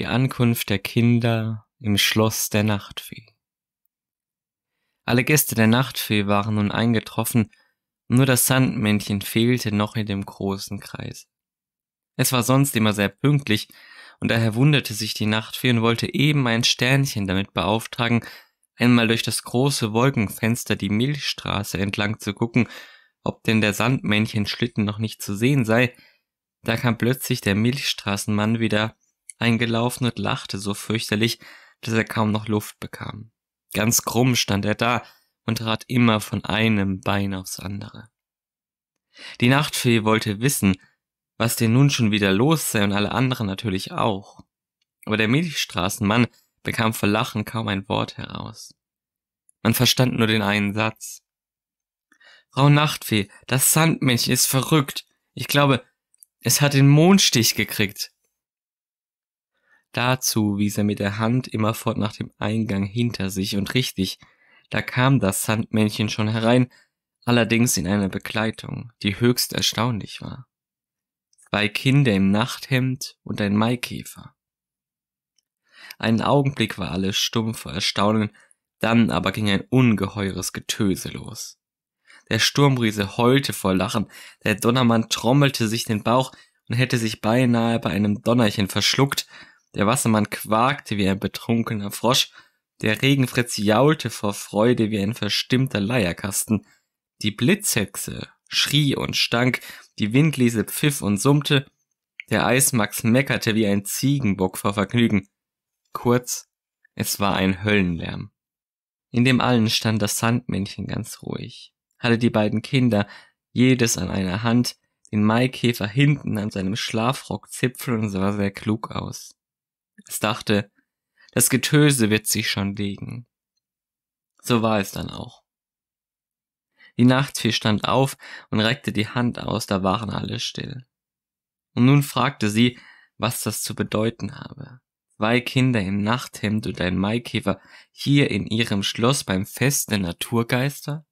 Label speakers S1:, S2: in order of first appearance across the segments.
S1: die Ankunft der Kinder im Schloss der Nachtfee. Alle Gäste der Nachtfee waren nun eingetroffen, nur das Sandmännchen fehlte noch in dem großen Kreis. Es war sonst immer sehr pünktlich, und daher wunderte sich die Nachtfee und wollte eben ein Sternchen damit beauftragen, einmal durch das große Wolkenfenster die Milchstraße entlang zu gucken, ob denn der Sandmännchenschlitten noch nicht zu sehen sei, da kam plötzlich der Milchstraßenmann wieder eingelaufen und lachte so fürchterlich, dass er kaum noch Luft bekam. Ganz krumm stand er da und trat immer von einem Bein aufs andere. Die Nachtfee wollte wissen, was denn nun schon wieder los sei und alle anderen natürlich auch. Aber der Milchstraßenmann bekam vor Lachen kaum ein Wort heraus. Man verstand nur den einen Satz. Frau Nachtfee, das Sandmännchen ist verrückt. Ich glaube, es hat den Mondstich gekriegt. Dazu wies er mit der Hand immerfort nach dem Eingang hinter sich, und richtig, da kam das Sandmännchen schon herein, allerdings in einer Begleitung, die höchst erstaunlich war. Zwei Kinder im Nachthemd und ein Maikäfer. Einen Augenblick war alles stumm vor Erstaunen, dann aber ging ein ungeheures Getöse los. Der Sturmriese heulte vor Lachen, der Donnermann trommelte sich den Bauch und hätte sich beinahe bei einem Donnerchen verschluckt, der Wassermann quakte wie ein betrunkener Frosch, der Regenfritz jaulte vor Freude wie ein verstimmter Leierkasten, die Blitzhexe schrie und stank, die Windliese pfiff und summte, der Eismax meckerte wie ein Ziegenbock vor Vergnügen. Kurz, es war ein Höllenlärm. In dem allen stand das Sandmännchen ganz ruhig, hatte die beiden Kinder, jedes an einer Hand, den Maikäfer hinten an seinem Schlafrock zipfeln und sah sehr klug aus. Es dachte, das Getöse wird sich schon legen. So war es dann auch. Die Nachtfee stand auf und reckte die Hand aus, da waren alle still. Und nun fragte sie, was das zu bedeuten habe. Zwei Kinder im Nachthemd und ein Maikäfer hier in ihrem Schloss beim Fest der Naturgeister?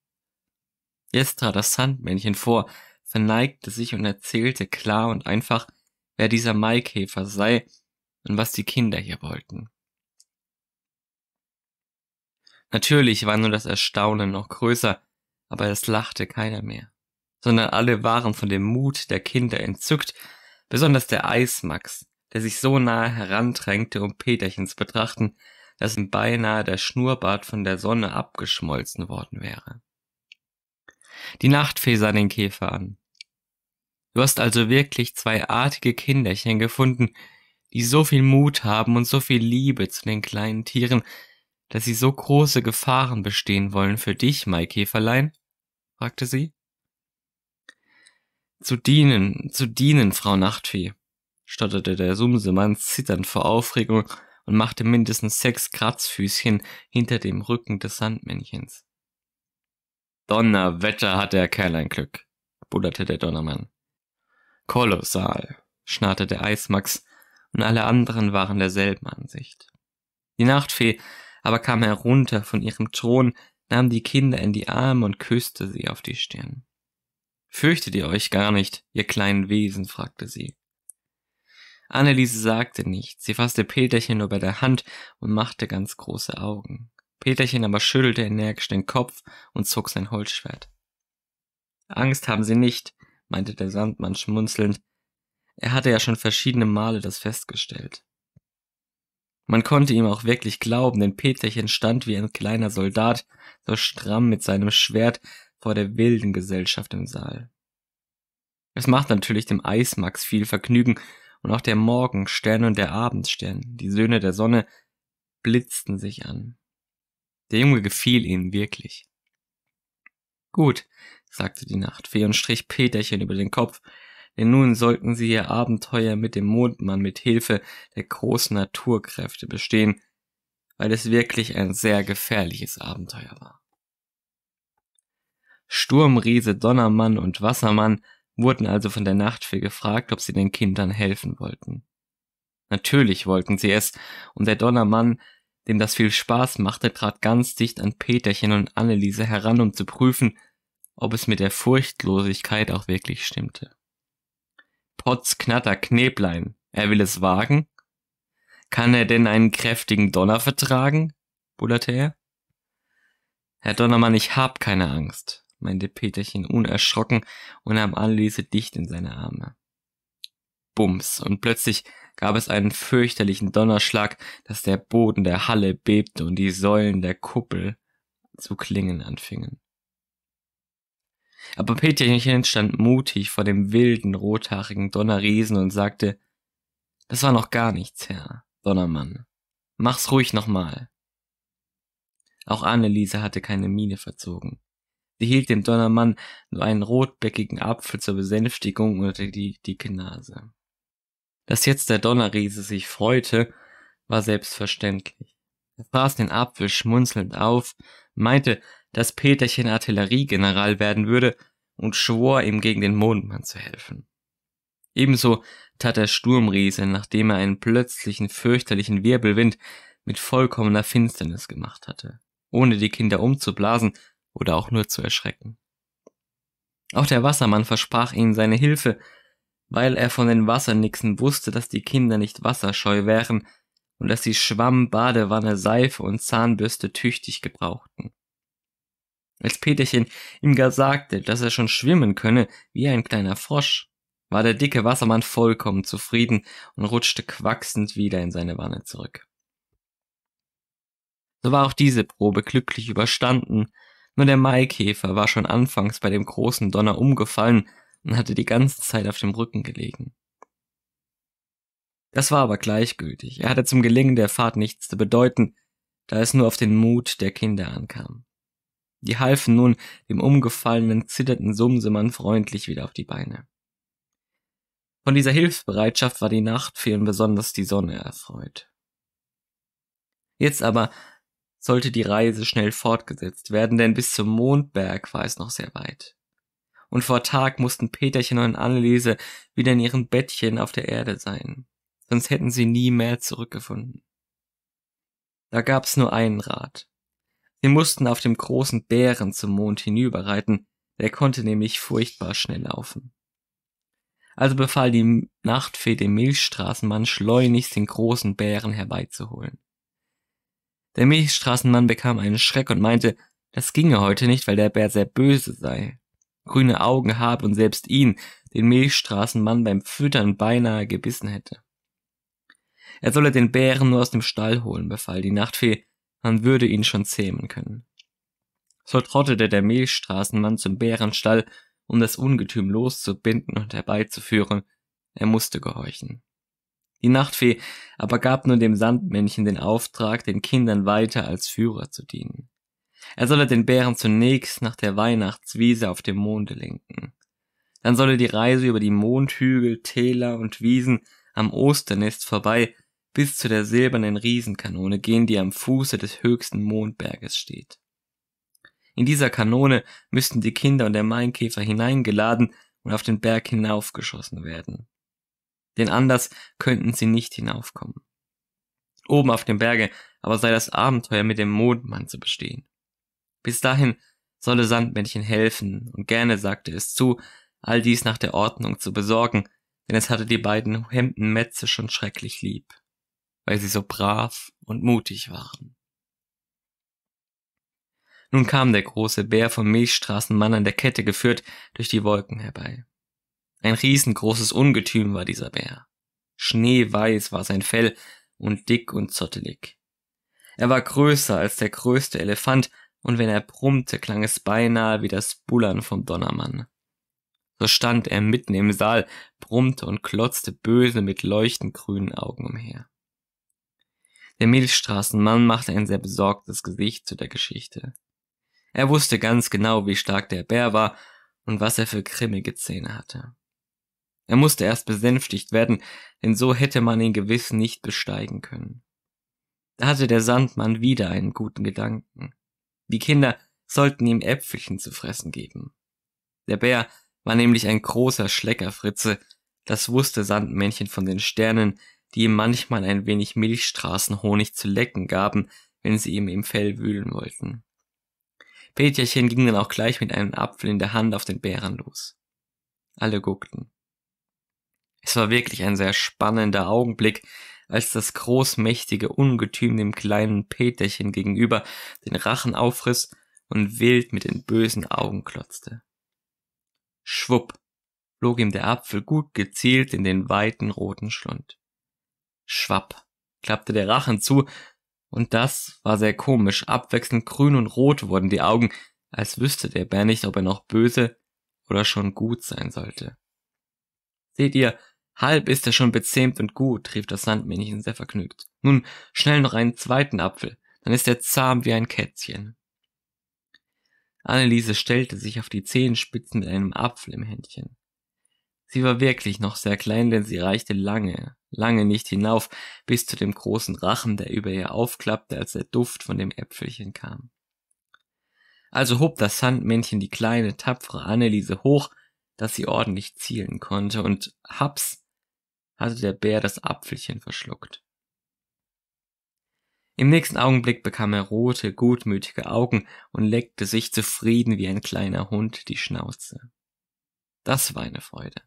S1: Jetzt trat das Sandmännchen vor, verneigte sich und erzählte klar und einfach, wer dieser Maikäfer sei und was die Kinder hier wollten. Natürlich war nun das Erstaunen noch größer, aber es lachte keiner mehr, sondern alle waren von dem Mut der Kinder entzückt, besonders der Eismax, der sich so nahe herandrängte, um Peterchen zu betrachten, dass ihm beinahe der Schnurrbart von der Sonne abgeschmolzen worden wäre. Die Nachtfee sah den Käfer an. Du hast also wirklich zwei artige Kinderchen gefunden, die so viel Mut haben und so viel Liebe zu den kleinen Tieren, dass sie so große Gefahren bestehen wollen für dich, Maikäferlein? fragte sie. Zu dienen, zu dienen, Frau Nachtfee, stotterte der Sumsemann zitternd vor Aufregung und machte mindestens sechs Kratzfüßchen hinter dem Rücken des Sandmännchens. Donnerwetter hat der Kerl ein Glück, budderte der Donnermann. Kolossal, schnarrte der Eismax und alle anderen waren derselben Ansicht. Die Nachtfee aber kam herunter von ihrem Thron, nahm die Kinder in die Arme und küsste sie auf die Stirn. Fürchtet ihr euch gar nicht, ihr kleinen Wesen? fragte sie. Anneliese sagte nichts, sie fasste Peterchen nur bei der Hand und machte ganz große Augen. Peterchen aber schüttelte energisch den Kopf und zog sein Holzschwert. Angst haben sie nicht, meinte der Sandmann schmunzelnd, er hatte ja schon verschiedene Male das festgestellt. Man konnte ihm auch wirklich glauben, denn Peterchen stand wie ein kleiner Soldat, so stramm mit seinem Schwert vor der wilden Gesellschaft im Saal. Es macht natürlich dem Eismax viel Vergnügen, und auch der Morgenstern und der Abendstern, die Söhne der Sonne, blitzten sich an. Der Junge gefiel ihnen wirklich. Gut, sagte die Nachtfee und strich Peterchen über den Kopf, denn nun sollten sie ihr Abenteuer mit dem Mondmann mit Hilfe der großen Naturkräfte bestehen, weil es wirklich ein sehr gefährliches Abenteuer war. Sturmriese, Donnermann und Wassermann wurden also von der Nachtfee gefragt, ob sie den Kindern helfen wollten. Natürlich wollten sie es, und der Donnermann, dem das viel Spaß machte, trat ganz dicht an Peterchen und Anneliese heran, um zu prüfen, ob es mit der Furchtlosigkeit auch wirklich stimmte. Potz, Knatter, Kneblein, er will es wagen. Kann er denn einen kräftigen Donner vertragen? bullerte er. Herr Donnermann, ich hab keine Angst, meinte Peterchen unerschrocken und nahm Anneliese dicht in seine Arme. Bums, und plötzlich gab es einen fürchterlichen Donnerschlag, dass der Boden der Halle bebte und die Säulen der Kuppel zu klingen anfingen. Aber Peterchen stand mutig vor dem wilden, rothaarigen Donnerriesen und sagte, das war noch gar nichts, Herr Donnermann. Mach's ruhig nochmal. Auch Anneliese hatte keine Miene verzogen. Sie hielt dem Donnermann nur einen rotbäckigen Apfel zur Besänftigung unter die dicke Nase. Dass jetzt der Donnerriese sich freute, war selbstverständlich. Er fraß den Apfel schmunzelnd auf, meinte, dass Peterchen Artilleriegeneral werden würde und schwor ihm gegen den Mondmann zu helfen. Ebenso tat der Sturmriese, nachdem er einen plötzlichen fürchterlichen Wirbelwind mit vollkommener Finsternis gemacht hatte, ohne die Kinder umzublasen oder auch nur zu erschrecken. Auch der Wassermann versprach ihnen seine Hilfe, weil er von den Wassernixen wusste, dass die Kinder nicht wasserscheu wären und dass sie Schwamm, Badewanne, Seife und Zahnbürste tüchtig gebrauchten. Als Peterchen ihm gar sagte, dass er schon schwimmen könne wie ein kleiner Frosch, war der dicke Wassermann vollkommen zufrieden und rutschte quaksend wieder in seine Wanne zurück. So war auch diese Probe glücklich überstanden, nur der Maikäfer war schon anfangs bei dem großen Donner umgefallen und hatte die ganze Zeit auf dem Rücken gelegen. Das war aber gleichgültig, er hatte zum Gelingen der Fahrt nichts zu bedeuten, da es nur auf den Mut der Kinder ankam. Die halfen nun dem umgefallenen, zitterten Sumsemann freundlich wieder auf die Beine. Von dieser Hilfsbereitschaft war die Nacht Nachtfeen besonders die Sonne erfreut. Jetzt aber sollte die Reise schnell fortgesetzt werden, denn bis zum Mondberg war es noch sehr weit. Und vor Tag mussten Peterchen und Anneliese wieder in ihren Bettchen auf der Erde sein, sonst hätten sie nie mehr zurückgefunden. Da gab's nur einen Rat. Sie mussten auf dem großen Bären zum Mond hinüberreiten, der konnte nämlich furchtbar schnell laufen. Also befahl die Nachtfee dem Milchstraßenmann schleunigst den großen Bären herbeizuholen. Der Milchstraßenmann bekam einen Schreck und meinte, das ginge heute nicht, weil der Bär sehr böse sei, grüne Augen habe und selbst ihn, den Milchstraßenmann, beim Füttern beinahe gebissen hätte. Er solle den Bären nur aus dem Stall holen, befahl die Nachtfee, man würde ihn schon zähmen können. So trottete der Milchstraßenmann zum Bärenstall, um das Ungetüm loszubinden und herbeizuführen, er musste gehorchen. Die Nachtfee aber gab nun dem Sandmännchen den Auftrag, den Kindern weiter als Führer zu dienen. Er solle den Bären zunächst nach der Weihnachtswiese auf dem Monde lenken. Dann solle die Reise über die Mondhügel, Täler und Wiesen am Osternest vorbei bis zu der silbernen Riesenkanone gehen, die am Fuße des höchsten Mondberges steht. In dieser Kanone müssten die Kinder und der Maienkäfer hineingeladen und auf den Berg hinaufgeschossen werden. Denn anders könnten sie nicht hinaufkommen. Oben auf dem Berge aber sei das Abenteuer mit dem Mondmann zu bestehen. Bis dahin solle Sandmännchen helfen und gerne sagte es zu, all dies nach der Ordnung zu besorgen, denn es hatte die beiden Hemdenmetze schon schrecklich lieb weil sie so brav und mutig waren. Nun kam der große Bär vom Milchstraßenmann an der Kette geführt durch die Wolken herbei. Ein riesengroßes Ungetüm war dieser Bär. Schneeweiß war sein Fell und dick und zottelig. Er war größer als der größte Elefant, und wenn er brummte, klang es beinahe wie das Bullern vom Donnermann. So stand er mitten im Saal, brummte und klotzte böse mit leuchtend grünen Augen umher. Der Milchstraßenmann machte ein sehr besorgtes Gesicht zu der Geschichte. Er wusste ganz genau, wie stark der Bär war und was er für grimmige Zähne hatte. Er musste erst besänftigt werden, denn so hätte man ihn gewiss nicht besteigen können. Da hatte der Sandmann wieder einen guten Gedanken. Die Kinder sollten ihm Äpfelchen zu fressen geben. Der Bär war nämlich ein großer Schleckerfritze, das wusste Sandmännchen von den Sternen, die ihm manchmal ein wenig Milchstraßenhonig zu lecken gaben, wenn sie ihm im Fell wühlen wollten. Peterchen ging dann auch gleich mit einem Apfel in der Hand auf den Bären los. Alle guckten. Es war wirklich ein sehr spannender Augenblick, als das großmächtige Ungetüm dem kleinen Peterchen gegenüber den Rachen aufriss und wild mit den bösen Augen klotzte. Schwupp, flog ihm der Apfel gut gezielt in den weiten roten Schlund. Schwapp klappte der Rachen zu, und das war sehr komisch. Abwechselnd grün und rot wurden die Augen, als wüsste der Bär nicht, ob er noch böse oder schon gut sein sollte. Seht ihr, halb ist er schon bezähmt und gut, rief das Sandmännchen sehr vergnügt. Nun schnell noch einen zweiten Apfel, dann ist er zahm wie ein Kätzchen. Anneliese stellte sich auf die Zehenspitzen mit einem Apfel im Händchen. Sie war wirklich noch sehr klein, denn sie reichte lange, lange nicht hinauf, bis zu dem großen Rachen, der über ihr aufklappte, als der Duft von dem Äpfelchen kam. Also hob das Sandmännchen die kleine, tapfere Anneliese hoch, dass sie ordentlich zielen konnte, und haps hatte der Bär das Apfelchen verschluckt. Im nächsten Augenblick bekam er rote, gutmütige Augen und leckte sich zufrieden wie ein kleiner Hund die Schnauze. Das war eine Freude.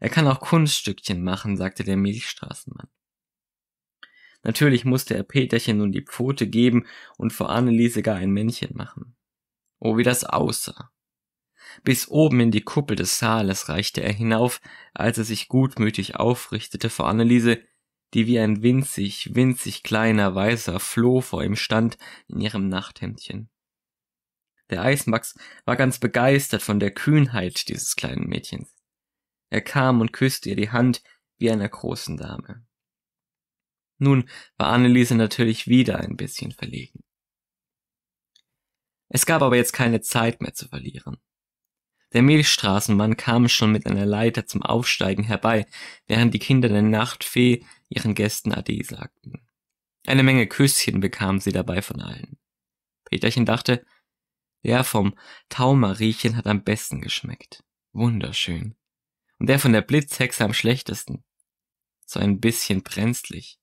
S1: Er kann auch Kunststückchen machen, sagte der Milchstraßenmann. Natürlich musste er Peterchen nun die Pfote geben und vor Anneliese gar ein Männchen machen. Oh, wie das aussah. Bis oben in die Kuppel des Saales reichte er hinauf, als er sich gutmütig aufrichtete vor Anneliese, die wie ein winzig, winzig kleiner weißer Floh vor ihm stand in ihrem Nachthemdchen. Der Eismax war ganz begeistert von der Kühnheit dieses kleinen Mädchens. Er kam und küsste ihr die Hand wie einer großen Dame. Nun war Anneliese natürlich wieder ein bisschen verlegen. Es gab aber jetzt keine Zeit mehr zu verlieren. Der Milchstraßenmann kam schon mit einer Leiter zum Aufsteigen herbei, während die Kinder der Nachtfee ihren Gästen Ade sagten. Eine Menge Küsschen bekamen sie dabei von allen. Peterchen dachte, der vom Taumariechen hat am besten geschmeckt. Wunderschön und der von der Blitzhexe am schlechtesten. So ein bisschen brenzlig.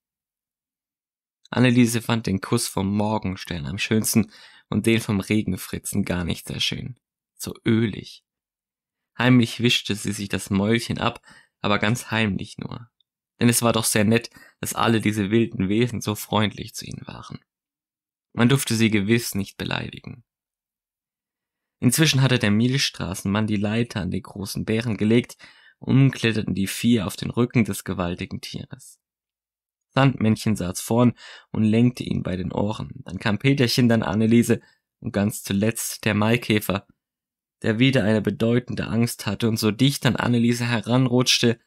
S1: Anneliese fand den Kuss vom Morgenstern am schönsten und den vom Regenfritzen gar nicht sehr schön. So ölig. Heimlich wischte sie sich das Mäulchen ab, aber ganz heimlich nur. Denn es war doch sehr nett, dass alle diese wilden Wesen so freundlich zu ihnen waren. Man durfte sie gewiss nicht beleidigen. Inzwischen hatte der Mielstraßenmann die Leiter an den großen Bären gelegt umkletterten die vier auf den Rücken des gewaltigen Tieres. Sandmännchen saß vorn und lenkte ihn bei den Ohren. Dann kam Peterchen, dann Anneliese und ganz zuletzt der Maikäfer, der wieder eine bedeutende Angst hatte und so dicht an Anneliese heranrutschte,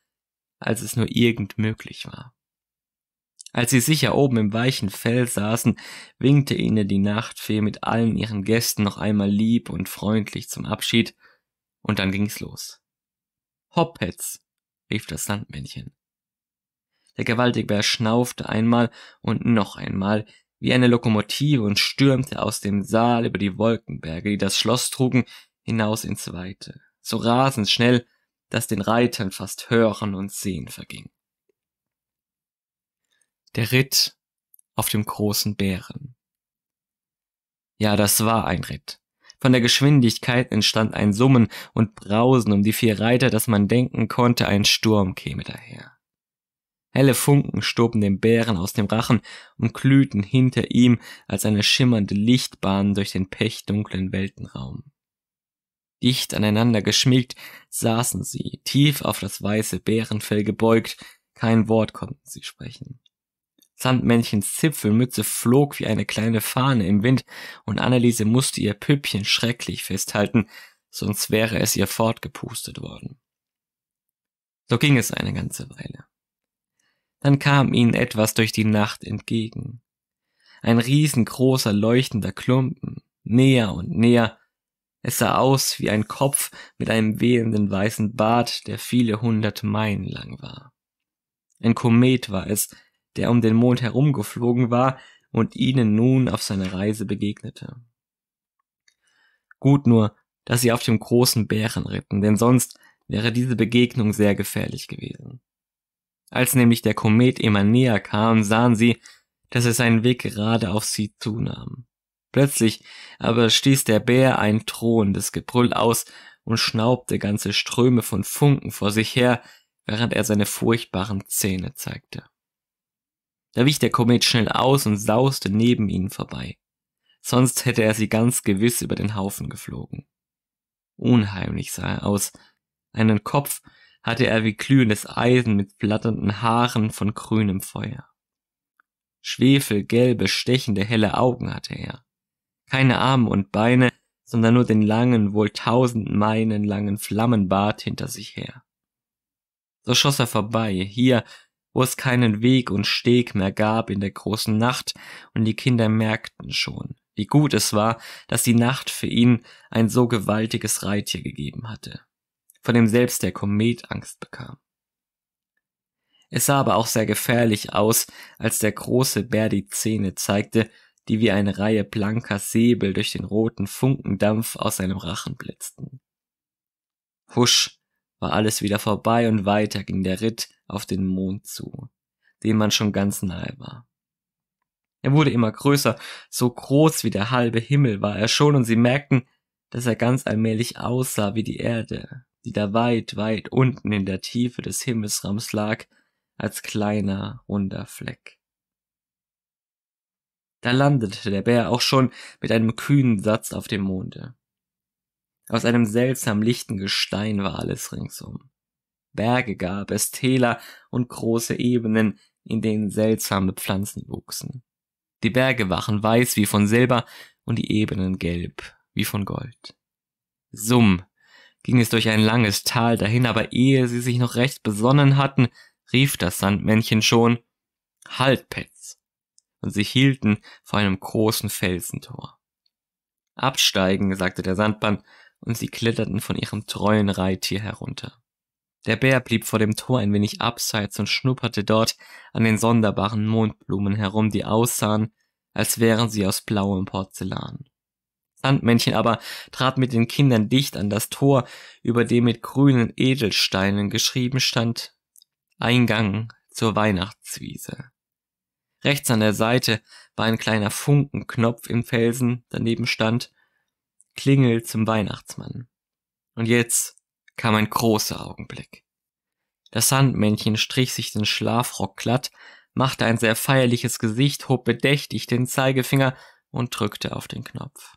S1: als es nur irgend möglich war. Als sie sicher oben im weichen Fell saßen, winkte ihnen die Nachtfee mit allen ihren Gästen noch einmal lieb und freundlich zum Abschied, und dann ging's los. Hoppets, rief das Sandmännchen. Der Gewaltigbär schnaufte einmal und noch einmal wie eine Lokomotive und stürmte aus dem Saal über die Wolkenberge, die das Schloss trugen, hinaus ins Weite, so rasend schnell, dass den Reitern fast Hören und Sehen verging. Der Ritt auf dem großen Bären. Ja, das war ein Ritt. Von der Geschwindigkeit entstand ein Summen und Brausen um die vier Reiter, dass man denken konnte, ein Sturm käme daher. Helle Funken stoben dem Bären aus dem Rachen und glühten hinter ihm als eine schimmernde Lichtbahn durch den pechdunklen Weltenraum. Dicht aneinander geschmiegt saßen sie, tief auf das weiße Bärenfell gebeugt, kein Wort konnten sie sprechen. Sandmännchens Zipfelmütze flog wie eine kleine Fahne im Wind, und Anneliese musste ihr Püppchen schrecklich festhalten, sonst wäre es ihr fortgepustet worden. So ging es eine ganze Weile. Dann kam ihnen etwas durch die Nacht entgegen. Ein riesengroßer leuchtender Klumpen, näher und näher, es sah aus wie ein Kopf mit einem wehenden weißen Bart, der viele hundert Meilen lang war. Ein Komet war es, der um den Mond herumgeflogen war und ihnen nun auf seiner Reise begegnete. Gut nur, dass sie auf dem großen Bären ritten, denn sonst wäre diese Begegnung sehr gefährlich gewesen. Als nämlich der Komet immer näher kam, sahen sie, dass er seinen Weg gerade auf sie zunahm. Plötzlich aber stieß der Bär ein drohendes Gebrüll aus und schnaubte ganze Ströme von Funken vor sich her, während er seine furchtbaren Zähne zeigte. Da wich der Komet schnell aus und sauste neben ihnen vorbei. Sonst hätte er sie ganz gewiss über den Haufen geflogen. Unheimlich sah er aus. Einen Kopf hatte er wie glühendes Eisen mit flatternden Haaren von grünem Feuer. Schwefelgelbe, stechende, helle Augen hatte er. Keine Arme und Beine, sondern nur den langen, wohl tausend Meilen langen Flammenbart hinter sich her. So schoss er vorbei, hier wo es keinen Weg und Steg mehr gab in der großen Nacht, und die Kinder merkten schon, wie gut es war, dass die Nacht für ihn ein so gewaltiges Reittier gegeben hatte, von dem selbst der Komet Angst bekam. Es sah aber auch sehr gefährlich aus, als der große Bär die Zähne zeigte, die wie eine Reihe blanker Säbel durch den roten Funkendampf aus seinem Rachen blitzten. Husch war alles wieder vorbei und weiter ging der Ritt, auf den Mond zu, dem man schon ganz nahe war. Er wurde immer größer, so groß wie der halbe Himmel war er schon, und sie merkten, dass er ganz allmählich aussah wie die Erde, die da weit, weit unten in der Tiefe des Himmelsraums lag, als kleiner, runder Fleck. Da landete der Bär auch schon mit einem kühnen Satz auf dem Monde. Aus einem seltsam lichten Gestein war alles ringsum. Berge gab es, Täler und große Ebenen, in denen seltsame Pflanzen wuchsen. Die Berge waren weiß wie von Silber und die Ebenen gelb wie von Gold. Summ ging es durch ein langes Tal dahin, aber ehe sie sich noch recht besonnen hatten, rief das Sandmännchen schon Halt, Petz! und sie hielten vor einem großen Felsentor. Absteigen, sagte der Sandmann, und sie kletterten von ihrem treuen Reittier herunter. Der Bär blieb vor dem Tor ein wenig abseits und schnupperte dort an den sonderbaren Mondblumen herum, die aussahen, als wären sie aus blauem Porzellan. Sandmännchen aber trat mit den Kindern dicht an das Tor, über dem mit grünen Edelsteinen geschrieben stand Eingang zur Weihnachtswiese. Rechts an der Seite war ein kleiner Funkenknopf im Felsen, daneben stand Klingel zum Weihnachtsmann. Und jetzt kam ein großer Augenblick. Das Sandmännchen strich sich den Schlafrock glatt, machte ein sehr feierliches Gesicht, hob bedächtig den Zeigefinger und drückte auf den Knopf.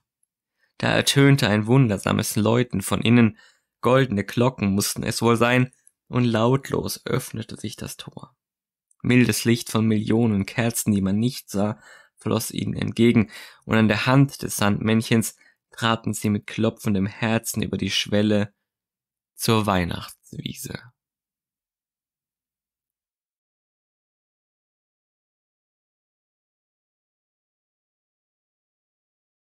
S1: Da ertönte ein wundersames Läuten von innen, goldene Glocken mussten es wohl sein, und lautlos öffnete sich das Tor. Mildes Licht von Millionen Kerzen, die man nicht sah, floss ihnen entgegen, und an der Hand des Sandmännchens traten sie mit klopfendem Herzen über die Schwelle zur Weihnachtswiese